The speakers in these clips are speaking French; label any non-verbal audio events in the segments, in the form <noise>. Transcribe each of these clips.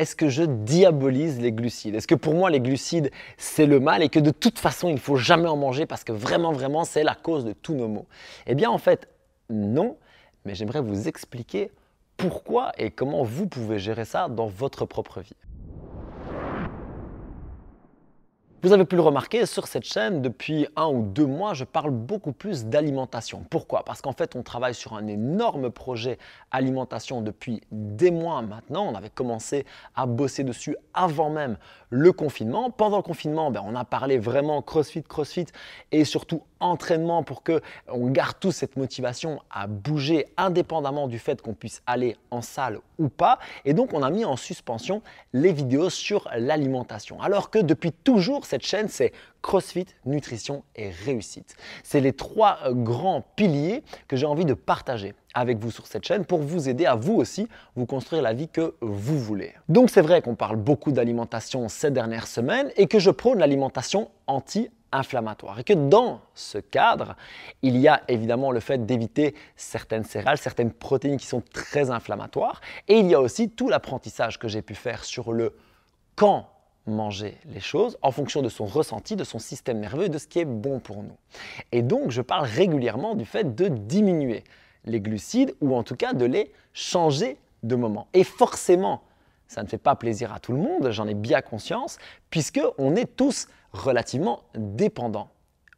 est-ce que je diabolise les glucides Est-ce que pour moi les glucides c'est le mal et que de toute façon il ne faut jamais en manger parce que vraiment vraiment c'est la cause de tous nos maux Eh bien en fait non, mais j'aimerais vous expliquer pourquoi et comment vous pouvez gérer ça dans votre propre vie. Vous avez pu le remarquer, sur cette chaîne, depuis un ou deux mois, je parle beaucoup plus d'alimentation. Pourquoi Parce qu'en fait, on travaille sur un énorme projet alimentation depuis des mois maintenant. On avait commencé à bosser dessus avant même le confinement. Pendant le confinement, ben, on a parlé vraiment CrossFit, CrossFit et surtout entraînement pour que on garde tous cette motivation à bouger indépendamment du fait qu'on puisse aller en salle ou pas. Et donc on a mis en suspension les vidéos sur l'alimentation. Alors que depuis toujours cette chaîne c'est CrossFit, nutrition et réussite. C'est les trois euh, grands piliers que j'ai envie de partager avec vous sur cette chaîne pour vous aider à vous aussi vous construire la vie que vous voulez. Donc c'est vrai qu'on parle beaucoup d'alimentation ces dernières semaines et que je prône l'alimentation anti inflammatoire. Et que dans ce cadre, il y a évidemment le fait d'éviter certaines céréales, certaines protéines qui sont très inflammatoires. Et il y a aussi tout l'apprentissage que j'ai pu faire sur le quand manger les choses en fonction de son ressenti, de son système nerveux de ce qui est bon pour nous. Et donc, je parle régulièrement du fait de diminuer les glucides ou en tout cas de les changer de moment. Et forcément, ça ne fait pas plaisir à tout le monde, j'en ai bien conscience, puisque on est tous relativement dépendant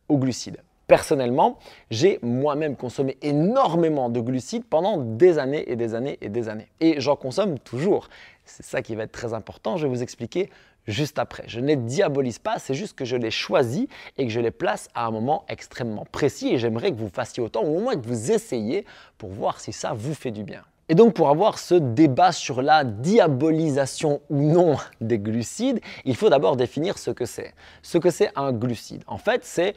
aux glucides. Personnellement, j'ai moi-même consommé énormément de glucides pendant des années et des années et des années. Et j'en consomme toujours. C'est ça qui va être très important, je vais vous expliquer juste après. Je ne les diabolise pas, c'est juste que je les choisis et que je les place à un moment extrêmement précis et j'aimerais que vous fassiez autant ou au moins que vous essayiez pour voir si ça vous fait du bien. Et donc pour avoir ce débat sur la diabolisation ou non des glucides, il faut d'abord définir ce que c'est. Ce que c'est un glucide. En fait, c'est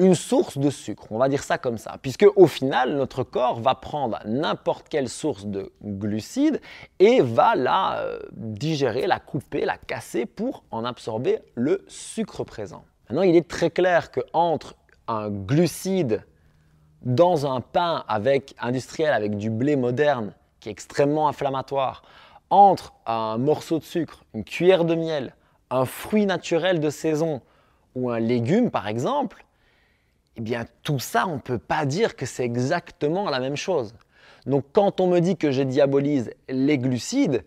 une source de sucre, on va dire ça comme ça, puisque au final, notre corps va prendre n'importe quelle source de glucides et va la euh, digérer, la couper, la casser pour en absorber le sucre présent. Maintenant, il est très clair qu'entre un glucide dans un pain avec industriel, avec du blé moderne, est extrêmement inflammatoire, entre un morceau de sucre, une cuillère de miel, un fruit naturel de saison ou un légume par exemple, eh bien tout ça, on ne peut pas dire que c'est exactement la même chose. Donc quand on me dit que je diabolise les glucides,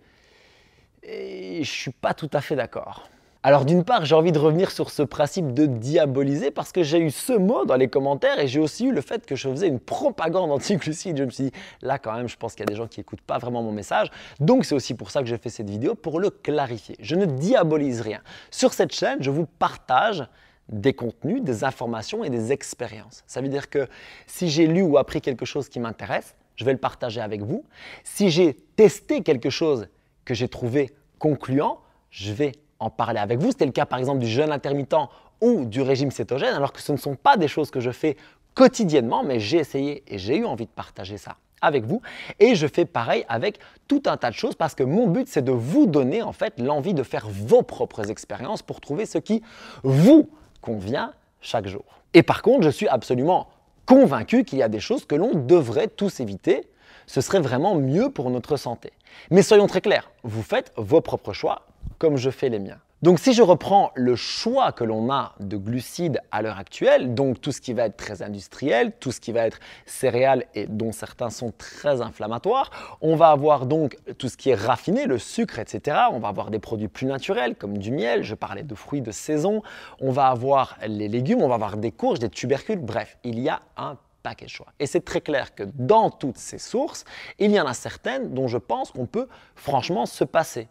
eh, je ne suis pas tout à fait d'accord. Alors d'une part, j'ai envie de revenir sur ce principe de diaboliser parce que j'ai eu ce mot dans les commentaires et j'ai aussi eu le fait que je faisais une propagande anti glucide Je me suis dit, là quand même, je pense qu'il y a des gens qui n'écoutent pas vraiment mon message. Donc c'est aussi pour ça que j'ai fait cette vidéo, pour le clarifier. Je ne diabolise rien. Sur cette chaîne, je vous partage des contenus, des informations et des expériences. Ça veut dire que si j'ai lu ou appris quelque chose qui m'intéresse, je vais le partager avec vous. Si j'ai testé quelque chose que j'ai trouvé concluant, je vais en parler avec vous. C'était le cas par exemple du jeûne intermittent ou du régime cétogène, alors que ce ne sont pas des choses que je fais quotidiennement, mais j'ai essayé et j'ai eu envie de partager ça avec vous et je fais pareil avec tout un tas de choses parce que mon but c'est de vous donner en fait l'envie de faire vos propres expériences pour trouver ce qui vous convient chaque jour. Et par contre, je suis absolument convaincu qu'il y a des choses que l'on devrait tous éviter ce serait vraiment mieux pour notre santé. Mais soyons très clairs, vous faites vos propres choix comme je fais les miens. Donc si je reprends le choix que l'on a de glucides à l'heure actuelle, donc tout ce qui va être très industriel, tout ce qui va être céréales et dont certains sont très inflammatoires, on va avoir donc tout ce qui est raffiné, le sucre, etc. On va avoir des produits plus naturels comme du miel, je parlais de fruits de saison, on va avoir les légumes, on va avoir des courges, des tubercules, bref, il y a un paquet choix. Et c'est très clair que dans toutes ces sources, il y en a certaines dont je pense qu'on peut franchement se passer.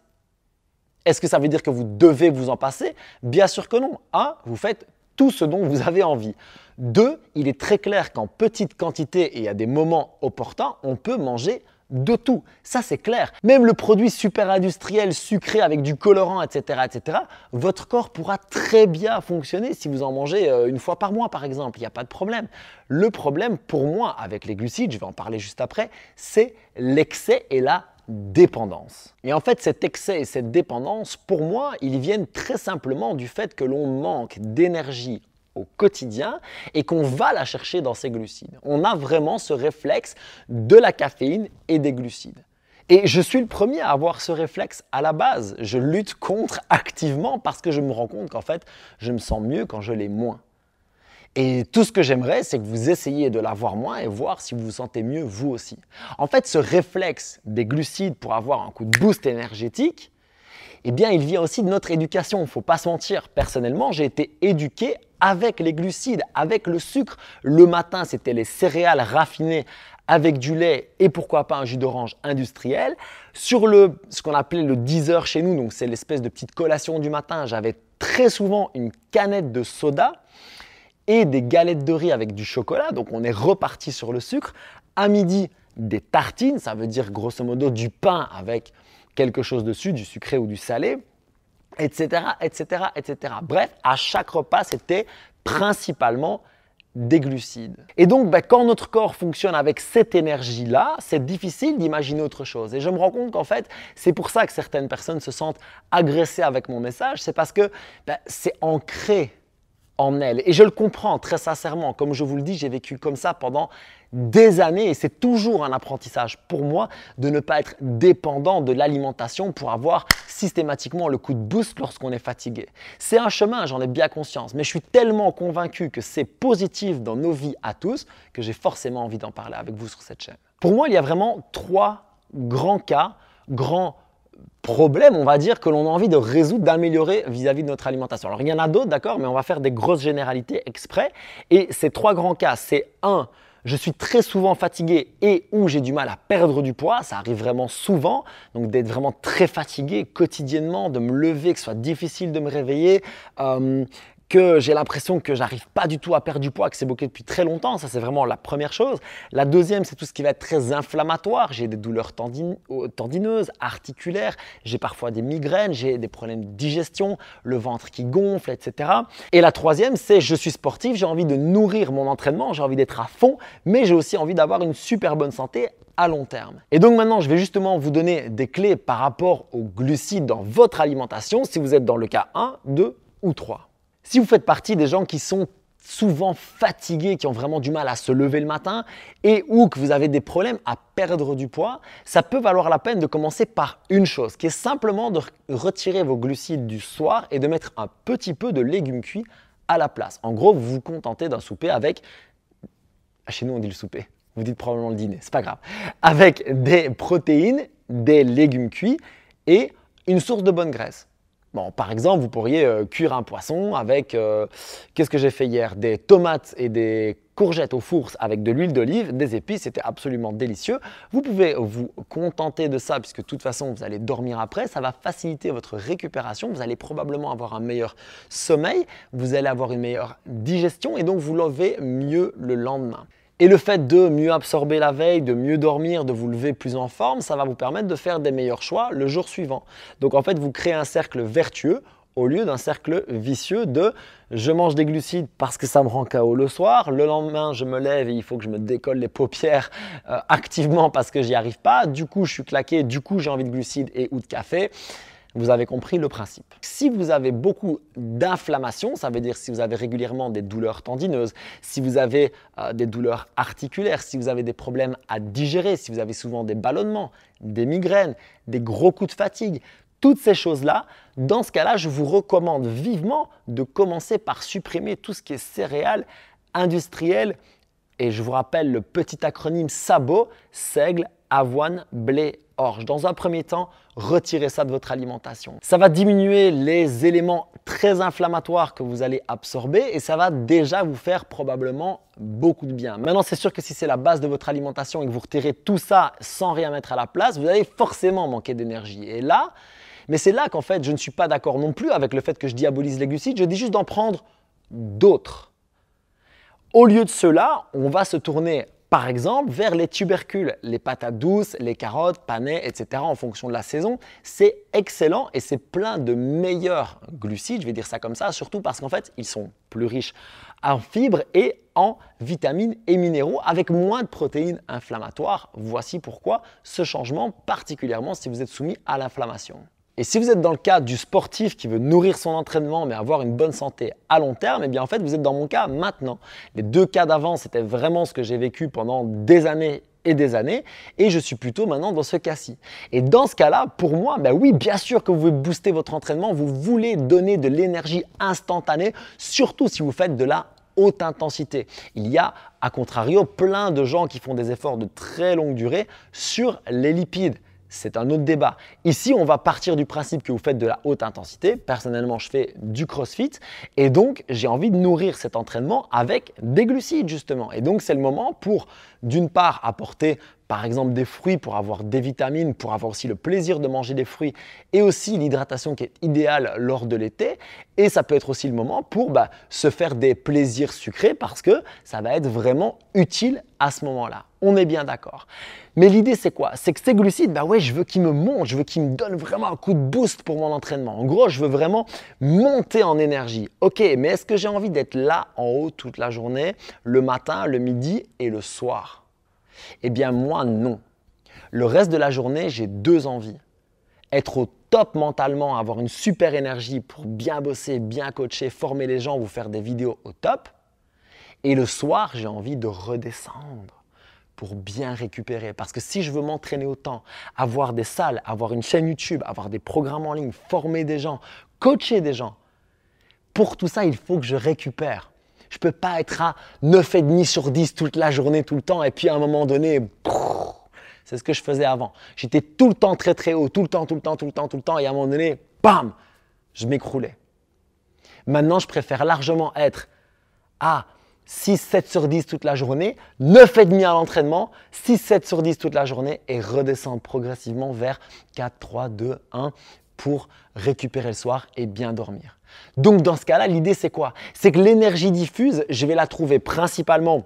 Est-ce que ça veut dire que vous devez vous en passer Bien sûr que non. Un, ah, vous faites tout ce dont vous avez envie. Deux, il est très clair qu'en petite quantité et à des moments opportuns, on peut manger de tout. Ça, c'est clair. Même le produit super industriel, sucré avec du colorant, etc., etc., votre corps pourra très bien fonctionner si vous en mangez euh, une fois par mois, par exemple. Il n'y a pas de problème. Le problème, pour moi, avec les glucides, je vais en parler juste après, c'est l'excès et la dépendance. Et en fait, cet excès et cette dépendance, pour moi, ils viennent très simplement du fait que l'on manque d'énergie au quotidien et qu'on va la chercher dans ses glucides. On a vraiment ce réflexe de la caféine et des glucides. Et je suis le premier à avoir ce réflexe à la base. Je lutte contre <laughs> activement parce que je me rends compte qu'en fait, je me sens mieux quand je l'ai moins. Et tout ce que j'aimerais, c'est que vous essayiez de l'avoir moins et voir si vous vous sentez mieux vous aussi. En fait, ce réflexe des glucides pour avoir un coup de boost énergétique, eh bien, il vient aussi de notre éducation. Faut pas se mentir. Personnellement, j'ai été éduqué avec les glucides, avec le sucre. Le matin, c'était les céréales raffinées avec du lait et pourquoi pas un jus d'orange industriel. Sur le, ce qu'on appelait le 10 heures chez nous, donc c'est l'espèce de petite collation du matin, j'avais très souvent une canette de soda et des galettes de riz avec du chocolat. Donc on est reparti sur le sucre. À midi, des tartines, ça veut dire grosso modo du pain avec quelque chose dessus, du sucré ou du salé, etc., etc., etc. Bref, à chaque repas, c'était principalement des glucides. Et donc, ben, quand notre corps fonctionne avec cette énergie-là, c'est difficile d'imaginer autre chose. Et je me rends compte qu'en fait, c'est pour ça que certaines personnes se sentent agressées avec mon message, c'est parce que ben, c'est ancré elle Et je le comprends très sincèrement. Comme je vous le dis, j'ai vécu comme ça pendant des années et c'est toujours un apprentissage pour moi de ne pas être dépendant de l'alimentation pour avoir systématiquement le coup de boost lorsqu'on est fatigué. C'est un chemin, j'en ai bien conscience, mais je suis tellement convaincu que c'est positif dans nos vies à tous que j'ai forcément envie d'en parler avec vous sur cette chaîne. Pour moi, il y a vraiment trois grands cas, grands on va dire, que l'on a envie de résoudre, d'améliorer vis-à-vis de notre alimentation. Alors, il y en a d'autres, d'accord, mais on va faire des grosses généralités exprès. Et ces trois grands cas, c'est un, je suis très souvent fatigué et ou j'ai du mal à perdre du poids, ça arrive vraiment souvent, donc d'être vraiment très fatigué quotidiennement, de me lever, que ce soit difficile de me réveiller, euh, que j'ai l'impression que j'arrive pas du tout à perdre du poids, que c'est bloqué depuis très longtemps. Ça, c'est vraiment la première chose. La deuxième, c'est tout ce qui va être très inflammatoire. J'ai des douleurs euh, tendineuses, articulaires. J'ai parfois des migraines, j'ai des problèmes de digestion, le ventre qui gonfle, etc. Et la troisième, c'est je suis sportif, j'ai envie de nourrir mon entraînement, j'ai envie d'être à fond, mais j'ai aussi envie d'avoir une super bonne santé à long terme. Et donc maintenant, je vais justement vous donner des clés par rapport aux glucides dans votre alimentation si vous êtes dans le cas 1, 2 ou 3. Si vous faites partie des gens qui sont souvent fatigués, qui ont vraiment du mal à se lever le matin et ou que vous avez des problèmes à perdre du poids, ça peut valoir la peine de commencer par une chose, qui est simplement de retirer vos glucides du soir et de mettre un petit peu de légumes cuits à la place. En gros, vous vous contentez d'un souper avec, ah, chez nous on dit le souper, vous dites probablement le dîner, c'est pas grave, avec des protéines, des légumes cuits et une source de bonne graisse. Bon, par exemple, vous pourriez euh, cuire un poisson avec, euh, qu'est-ce que j'ai fait hier Des tomates et des courgettes au four avec de l'huile d'olive, des épices, c'était absolument délicieux. Vous pouvez vous contenter de ça puisque de toute façon, vous allez dormir après, ça va faciliter votre récupération, vous allez probablement avoir un meilleur sommeil, vous allez avoir une meilleure digestion et donc vous levez mieux le lendemain. Et le fait de mieux absorber la veille, de mieux dormir, de vous lever plus en forme, ça va vous permettre de faire des meilleurs choix le jour suivant. Donc en fait, vous créez un cercle vertueux au lieu d'un cercle vicieux de je mange des glucides parce que ça me rend KO le soir, le lendemain je me lève et il faut que je me décolle les paupières euh, activement parce que j'y arrive pas, du coup je suis claqué, du coup j'ai envie de glucides et ou de café vous avez compris le principe. Si vous avez beaucoup d'inflammation, ça veut dire si vous avez régulièrement des douleurs tendineuses, si vous avez euh, des douleurs articulaires, si vous avez des problèmes à digérer, si vous avez souvent des ballonnements, des migraines, des gros coups de fatigue, toutes ces choses-là, dans ce cas-là, je vous recommande vivement de commencer par supprimer tout ce qui est céréales, industrielles, et je vous rappelle le petit acronyme SABO, seigle, avoine, blé, orge. Dans un premier temps, retirez ça de votre alimentation. Ça va diminuer les éléments très inflammatoires que vous allez absorber et ça va déjà vous faire probablement beaucoup de bien. Maintenant, c'est sûr que si c'est la base de votre alimentation et que vous retirez tout ça sans rien mettre à la place, vous allez forcément manquer d'énergie. Et là, mais c'est là qu'en fait, je ne suis pas d'accord non plus avec le fait que je diabolise les glucides, je dis juste d'en prendre d'autres. Au lieu de cela, on va se tourner par exemple, vers les tubercules, les patates douces, les carottes, panais, etc. en fonction de la saison, c'est excellent et c'est plein de meilleurs glucides, je vais dire ça comme ça, surtout parce qu'en fait, ils sont plus riches en fibres et en vitamines et minéraux avec moins de protéines inflammatoires. Voici pourquoi ce changement, particulièrement si vous êtes soumis à l'inflammation. Et si vous êtes dans le cas du sportif qui veut nourrir son entraînement mais avoir une bonne santé à long terme, eh bien en fait vous êtes dans mon cas maintenant. Les deux cas d'avant, c'était vraiment ce que j'ai vécu pendant des années et des années, et je suis plutôt maintenant dans ce cas-ci. Et dans ce cas-là, pour moi, ben oui, bien sûr que vous voulez booster votre entraînement, vous voulez donner de l'énergie instantanée, surtout si vous faites de la haute intensité. Il y a, à contrario, plein de gens qui font des efforts de très longue durée sur les lipides c'est un autre débat. Ici, on va partir du principe que vous faites de la haute intensité. Personnellement, je fais du crossfit et donc j'ai envie de nourrir cet entraînement avec des glucides justement. Et donc, c'est le moment pour, d'une part, apporter par exemple des fruits pour avoir des vitamines, pour avoir aussi le plaisir de manger des fruits et aussi l'hydratation qui est idéale lors de l'été. Et ça peut être aussi le moment pour bah, se faire des plaisirs sucrés parce que ça va être vraiment utile à ce moment-là. On est bien d'accord. Mais l'idée, c'est quoi C'est que ces glucides, bah ouais, je veux qu'ils me montent, je veux qu'ils me donnent vraiment un coup de boost pour mon entraînement. En gros, je veux vraiment monter en énergie. Ok, mais est-ce que j'ai envie d'être là en haut toute la journée, le matin, le midi et le soir Eh bien, moi, non. Le reste de la journée, j'ai deux envies. Être au top mentalement, avoir une super énergie pour bien bosser, bien coacher, former les gens, vous faire des vidéos au top. Et le soir, j'ai envie de redescendre pour bien récupérer. Parce que si je veux m'entraîner autant, avoir des salles, avoir une chaîne YouTube, avoir des programmes en ligne, former des gens, coacher des gens, pour tout ça, il faut que je récupère. Je peux pas être à et demi sur 10 toute la journée, tout le temps, et puis à un moment donné, c'est ce que je faisais avant. J'étais tout le temps très très haut, tout le temps, tout le temps, tout le temps, tout le temps, et à un moment donné, bam, je m'écroulais. Maintenant, je préfère largement être à 6-7 sur 10 toute la journée, 9,5 à l'entraînement, 6-7 sur 10 toute la journée et redescendre progressivement vers 4, 3, 2, 1 pour récupérer le soir et bien dormir. Donc dans ce cas-là, l'idée c'est quoi C'est que l'énergie diffuse, je vais la trouver principalement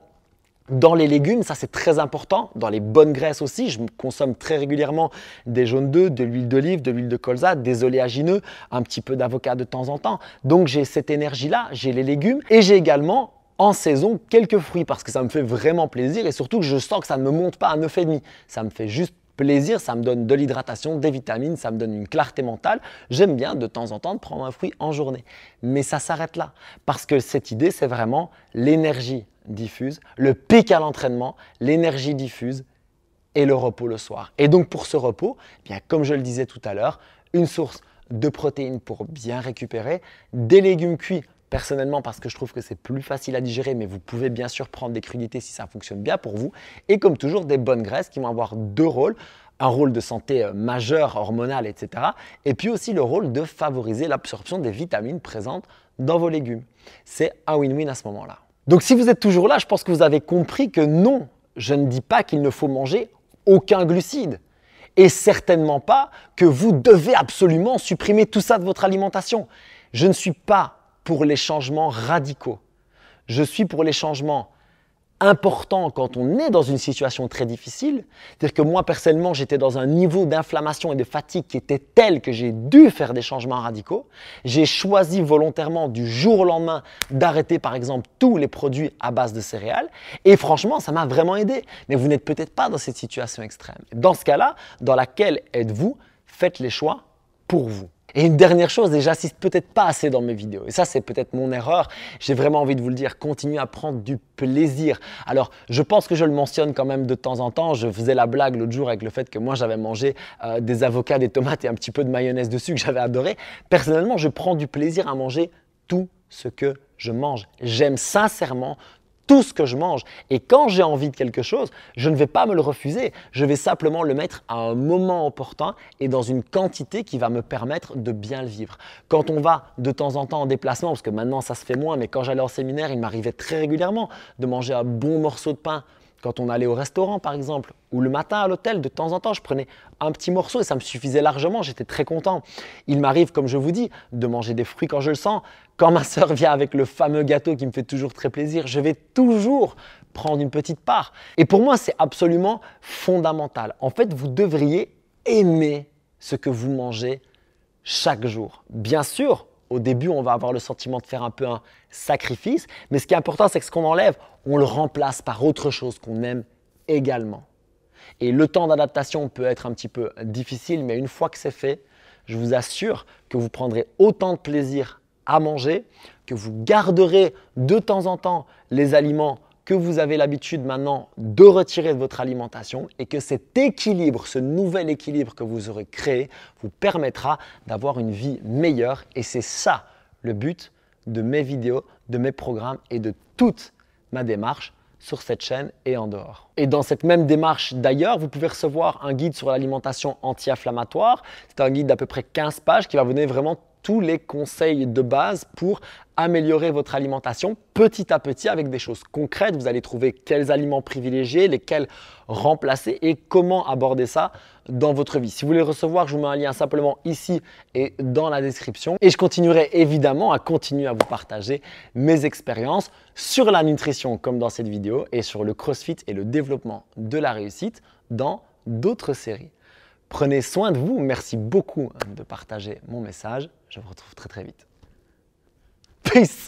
dans les légumes, ça c'est très important, dans les bonnes graisses aussi, je consomme très régulièrement des jaunes d'œufs, de l'huile d'olive, de l'huile de colza, des oléagineux, un petit peu d'avocat de temps en temps. Donc j'ai cette énergie-là, j'ai les légumes et j'ai également en saison quelques fruits parce que ça me fait vraiment plaisir et surtout que je sens que ça ne me monte pas à demi. Ça me fait juste plaisir, ça me donne de l'hydratation, des vitamines, ça me donne une clarté mentale. J'aime bien de temps en temps de prendre un fruit en journée. Mais ça s'arrête là parce que cette idée, c'est vraiment l'énergie diffuse, le pic à l'entraînement, l'énergie diffuse et le repos le soir. Et donc pour ce repos, eh bien comme je le disais tout à l'heure, une source de protéines pour bien récupérer, des légumes cuits personnellement parce que je trouve que c'est plus facile à digérer, mais vous pouvez bien sûr prendre des crudités si ça fonctionne bien pour vous. Et comme toujours, des bonnes graisses qui vont avoir deux rôles un rôle de santé euh, majeur, hormonal, etc. Et puis aussi le rôle de favoriser l'absorption des vitamines présentes dans vos légumes. C'est un win-win à ce moment-là. Donc si vous êtes toujours là, je pense que vous avez compris que non, je ne dis pas qu'il ne faut manger aucun glucide. Et certainement pas que vous devez absolument supprimer tout ça de votre alimentation. Je ne suis pas pour les changements radicaux. Je suis pour les changements importants quand on est dans une situation très difficile. C'est-à-dire que moi, personnellement, j'étais dans un niveau d'inflammation et de fatigue qui était tel que j'ai dû faire des changements radicaux. J'ai choisi volontairement du jour au lendemain d'arrêter, par exemple, tous les produits à base de céréales. Et franchement, ça m'a vraiment aidé. Mais vous n'êtes peut-être pas dans cette situation extrême. Dans ce cas-là, dans laquelle êtes-vous Faites les choix pour vous. Et une dernière chose, et j'insiste peut-être pas assez dans mes vidéos, et ça c'est peut-être mon erreur, j'ai vraiment envie de vous le dire, continuez à prendre du plaisir. Alors je pense que je le mentionne quand même de temps en temps, je faisais la blague l'autre jour avec le fait que moi j'avais mangé euh, des avocats, des tomates et un petit peu de mayonnaise dessus que j'avais adoré. Personnellement, je prends du plaisir à manger tout ce que je mange. J'aime sincèrement tout ce que je mange. Et quand j'ai envie de quelque chose, je ne vais pas me le refuser. Je vais simplement le mettre à un moment opportun et dans une quantité qui va me permettre de bien le vivre. Quand on va de temps en temps en déplacement, parce que maintenant ça se fait moins, mais quand j'allais en séminaire, il m'arrivait très régulièrement de manger un bon morceau de pain quand on allait au restaurant, par exemple, ou le matin à l'hôtel, de temps en temps, je prenais un petit morceau et ça me suffisait largement. J'étais très content. Il m'arrive, comme je vous dis, de manger des fruits quand je le sens. Quand ma sœur vient avec le fameux gâteau qui me fait toujours très plaisir, je vais toujours prendre une petite part. Et pour moi, c'est absolument fondamental. En fait, vous devriez aimer ce que vous mangez chaque jour. Bien sûr, au début, on va avoir le sentiment de faire un peu un sacrifice. Mais ce qui est important, c'est que ce qu'on enlève, on le remplace par autre chose qu'on aime également. Et le temps d'adaptation peut être un petit peu difficile, mais une fois que c'est fait, je vous assure que vous prendrez autant de plaisir à manger, que vous garderez de temps en temps les aliments que vous avez l'habitude maintenant de retirer de votre alimentation et que cet équilibre, ce nouvel équilibre que vous aurez créé, vous permettra d'avoir une vie meilleure. Et c'est ça le but de mes vidéos, de mes programmes et de toute ma démarche sur cette chaîne et en dehors. Et dans cette même démarche d'ailleurs, vous pouvez recevoir un guide sur l'alimentation anti-inflammatoire. C'est un guide d'à peu près 15 pages qui va vous donner vraiment tous les conseils de base pour améliorer votre alimentation petit à petit avec des choses concrètes. Vous allez trouver quels aliments privilégier, lesquels remplacer et comment aborder ça dans votre vie. Si vous voulez recevoir, je vous mets un lien simplement ici et dans la description. Et je continuerai évidemment à continuer à vous partager mes expériences sur la nutrition comme dans cette vidéo et sur le CrossFit et le développement de la réussite dans d'autres séries. Prenez soin de vous, merci beaucoup de partager mon message je vous retrouve très très vite. Peace